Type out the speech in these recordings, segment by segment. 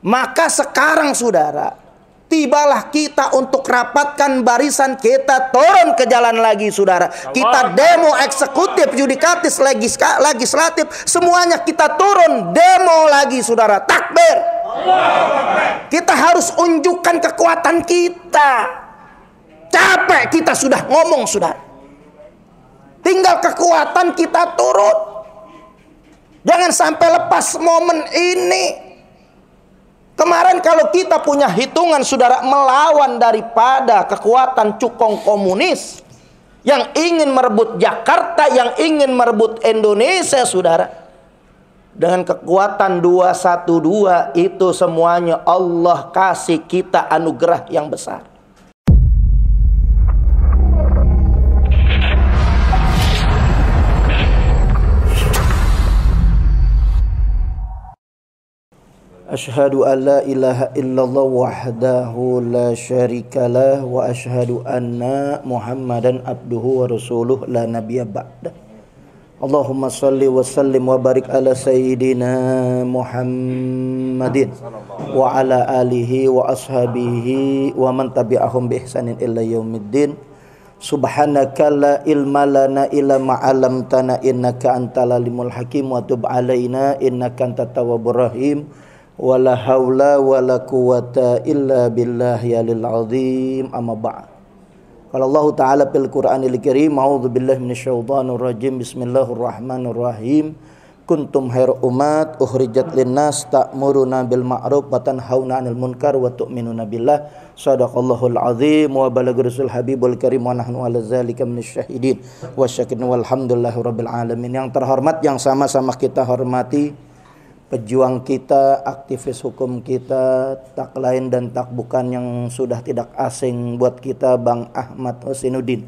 Maka sekarang saudara, tibalah kita untuk rapatkan barisan kita turun ke jalan lagi saudara. Kita demo eksekutif, yudikatif, legislatif, semuanya kita turun demo lagi saudara. Takbir. Kita harus unjukkan kekuatan kita. Capek kita sudah ngomong sudah. Tinggal kekuatan kita turun. Jangan sampai lepas momen ini. Kemarin kalau kita punya hitungan saudara melawan daripada kekuatan cukong komunis yang ingin merebut Jakarta, yang ingin merebut Indonesia saudara. Dengan kekuatan 212 itu semuanya Allah kasih kita anugerah yang besar. أشهد أن لا إله إلا الله وحده لا شريك له وأشهد أن محمدا عبده ورسوله لا نبي بعده اللهم صل وسلم وبارك على سيدنا محمد وعلى آله وأصحابه ومن تبعهم بإحسان إلى يوم الدين Subhanaka la ilma lana illa ma 'allamtana innaka antal alimul hakim wa tub alaina innaka antat tawwabur rahim wala haula wala quwata illa billah yalil azim amma ba'd qala Allah taala fil Qur'anil Karim a'udzu billahi minasyaitonir rajim bismillahirrahmanirrahim kuntum khair umat ukhrijat linnas ta'muruna bil ma'ruf wa tanhauna 'anil munkar wa tu'minuna billah sadaqallahul azim wa rasul habibul karim wa nahnu 'ala dzalika minasyahidin wasyakirin walhamdulillahi walhamdulillahirabbil alamin yang terhormat yang sama-sama kita hormati pejuang kita, aktivis hukum kita, tak lain dan tak bukan yang sudah tidak asing buat kita Bang Ahmad Husinuddin.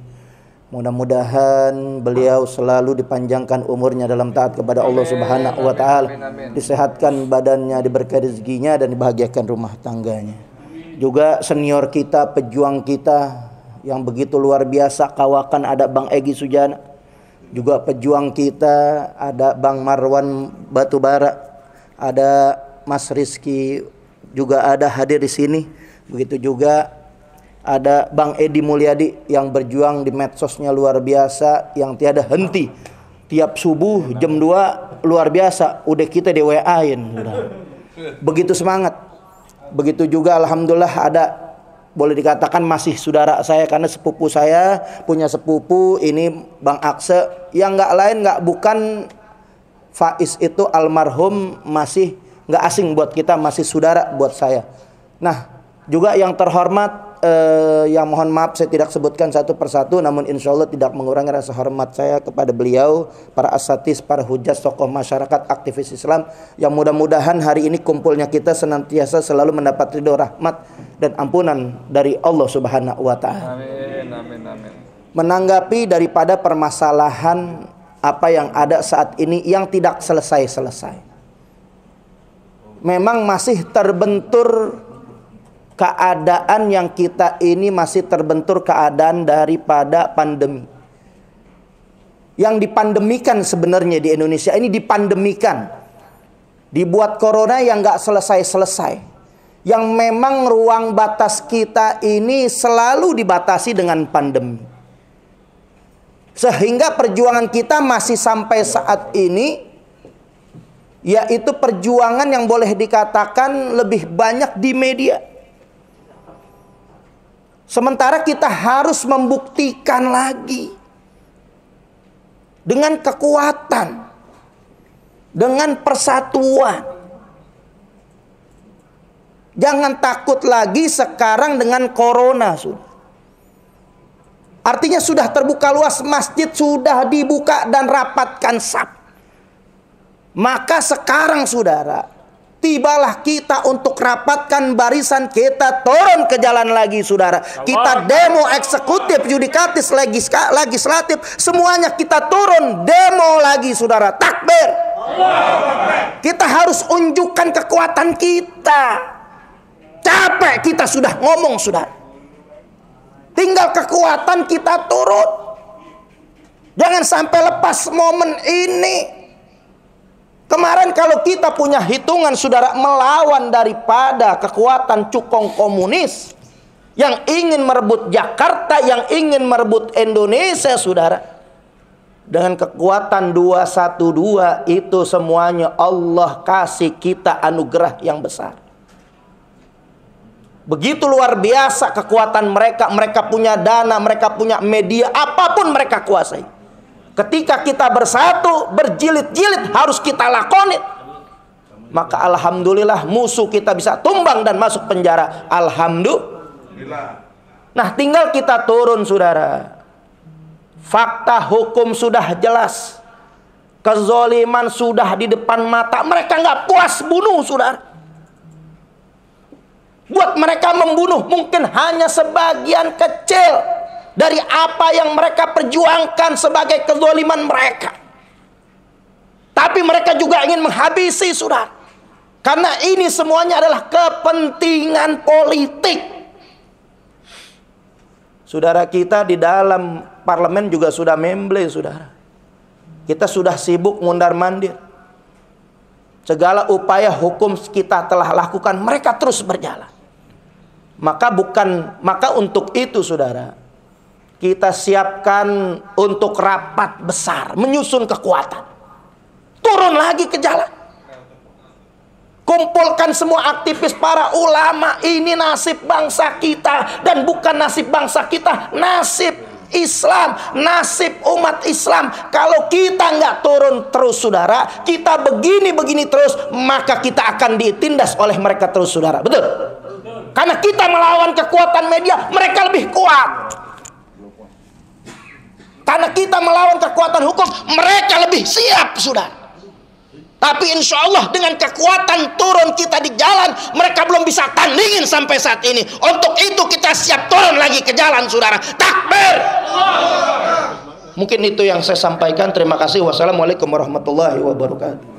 Mudah-mudahan beliau selalu dipanjangkan umurnya dalam taat kepada Allah Subhanahu wa taala, disehatkan badannya, diberkahi rezekinya dan dibahagiakan rumah tangganya. Juga senior kita, pejuang kita yang begitu luar biasa kawakan ada Bang Egi Sujana. Juga pejuang kita ada Bang Marwan Batubara ada Mas Rizky juga ada hadir di sini. Begitu juga ada Bang Edi Mulyadi yang berjuang di medsosnya luar biasa yang tiada henti. Tiap subuh jam 2 luar biasa udah kita di WA-in Begitu semangat. Begitu juga alhamdulillah ada boleh dikatakan masih saudara saya karena sepupu saya punya sepupu ini Bang Akse yang nggak lain nggak bukan Faiz itu almarhum masih nggak asing buat kita, masih saudara buat saya. Nah, juga yang terhormat eh, yang mohon maaf saya tidak sebutkan satu persatu, namun insya Allah tidak mengurangi rasa hormat saya kepada beliau, para asatis, para hujat, tokoh masyarakat, aktivis Islam yang mudah-mudahan hari ini kumpulnya kita senantiasa selalu mendapat ridho rahmat dan ampunan dari Allah Subhanahu Wa Taala. Amin, amin, amin. Menanggapi daripada permasalahan apa yang ada saat ini yang tidak selesai-selesai. Memang masih terbentur keadaan yang kita ini masih terbentur keadaan daripada pandemi. Yang dipandemikan sebenarnya di Indonesia ini dipandemikan. Dibuat corona yang gak selesai-selesai. Yang memang ruang batas kita ini selalu dibatasi dengan pandemi sehingga perjuangan kita masih sampai saat ini yaitu perjuangan yang boleh dikatakan lebih banyak di media. Sementara kita harus membuktikan lagi dengan kekuatan, dengan persatuan. Jangan takut lagi sekarang dengan corona, sudah. Artinya sudah terbuka luas masjid sudah dibuka dan rapatkan sab. Maka sekarang saudara, tibalah kita untuk rapatkan barisan kita turun ke jalan lagi saudara. Kita demo eksekutif, yudikatif, legislatif, semuanya kita turun demo lagi saudara. Takbir. Kita harus unjukkan kekuatan kita. Capek kita sudah ngomong saudara. Tinggal kekuatan kita turut. Jangan sampai lepas momen ini. Kemarin kalau kita punya hitungan saudara melawan daripada kekuatan cukong komunis yang ingin merebut Jakarta, yang ingin merebut Indonesia, saudara. Dengan kekuatan 212 itu semuanya Allah kasih kita anugerah yang besar. Begitu luar biasa kekuatan mereka, mereka punya dana, mereka punya media, apapun mereka kuasai. Ketika kita bersatu, berjilid-jilid harus kita lakoni. Maka alhamdulillah musuh kita bisa tumbang dan masuk penjara. Alhamdulillah. Nah, tinggal kita turun saudara. Fakta hukum sudah jelas. Kezoliman sudah di depan mata. Mereka nggak puas bunuh saudara buat mereka membunuh mungkin hanya sebagian kecil dari apa yang mereka perjuangkan sebagai kezoliman mereka. Tapi mereka juga ingin menghabisi surat. Karena ini semuanya adalah kepentingan politik. Saudara kita di dalam parlemen juga sudah memble, saudara. Kita sudah sibuk mundar mandir. Segala upaya hukum kita telah lakukan, mereka terus berjalan. Maka bukan maka untuk itu saudara kita siapkan untuk rapat besar, menyusun kekuatan. Turun lagi ke jalan. Kumpulkan semua aktivis para ulama. Ini nasib bangsa kita dan bukan nasib bangsa kita, nasib Islam, nasib umat Islam. Kalau kita nggak turun terus, saudara, kita begini-begini terus, maka kita akan ditindas oleh mereka terus, saudara. Betul? Karena kita melawan kekuatan media, mereka lebih kuat. Karena kita melawan kekuatan hukum, mereka lebih siap sudah. Tapi insya Allah dengan kekuatan turun kita di jalan, mereka belum bisa tandingin sampai saat ini. Untuk itu kita siap turun lagi ke jalan, saudara. Takbir. Mungkin itu yang saya sampaikan. Terima kasih. Wassalamualaikum warahmatullahi wabarakatuh.